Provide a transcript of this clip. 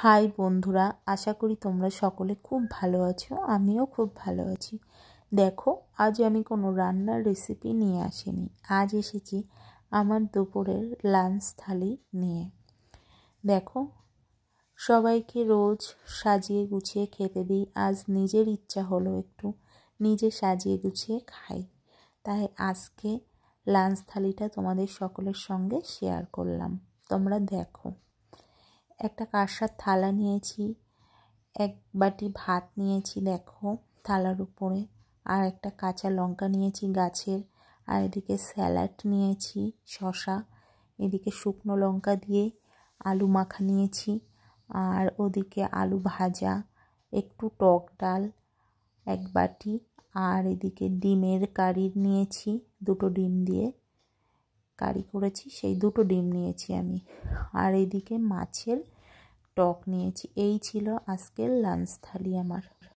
high বন্ধুরা আশা করি তোমরা সকলে খুব ভালো আছো আমিও খুব ভালো আছি দেখো আজ আমি কোনো রান্নার রেসিপি নিয়ে আসিনি আজ এসেছি আমার দুপুরের লাঞ্চ থালি নিয়ে দেখো সবাইকে রোজ সাজিয়ে গুছিয়ে খেতে দিই আজ নিজের ইচ্ছা হলো একটু নিজে সাজিয়ে গুছিয়ে খাই তাই আজকে লাঞ্চ থালিটা তোমাদের সকলের সঙ্গে শেয়ার করলাম তোমরা দেখো একটা কাঁসার থালা নিয়েছি এক বাটি ভাত নিয়েছি দেখো থালার উপরে আর একটা কাঁচা লঙ্কা নিয়েছি গাছের আর এদিকে স্যালাড নিয়েছি শশা এদিকে শুকনো লঙ্কা দিয়ে আলু মাখা নিয়েছি আর ওদিকে আলু ভাজা একটু টক ডাল এক বাটি আর এদিকে ডিমের কারি নিয়েছি দুটো ডিম দিয়ে কারি করেছি সেই দুটো ডিম নিয়েছি আমি আর এদিকে মাছের টক নিয়েছি এই ছিল আজকের লাঞ্চ থালি আমার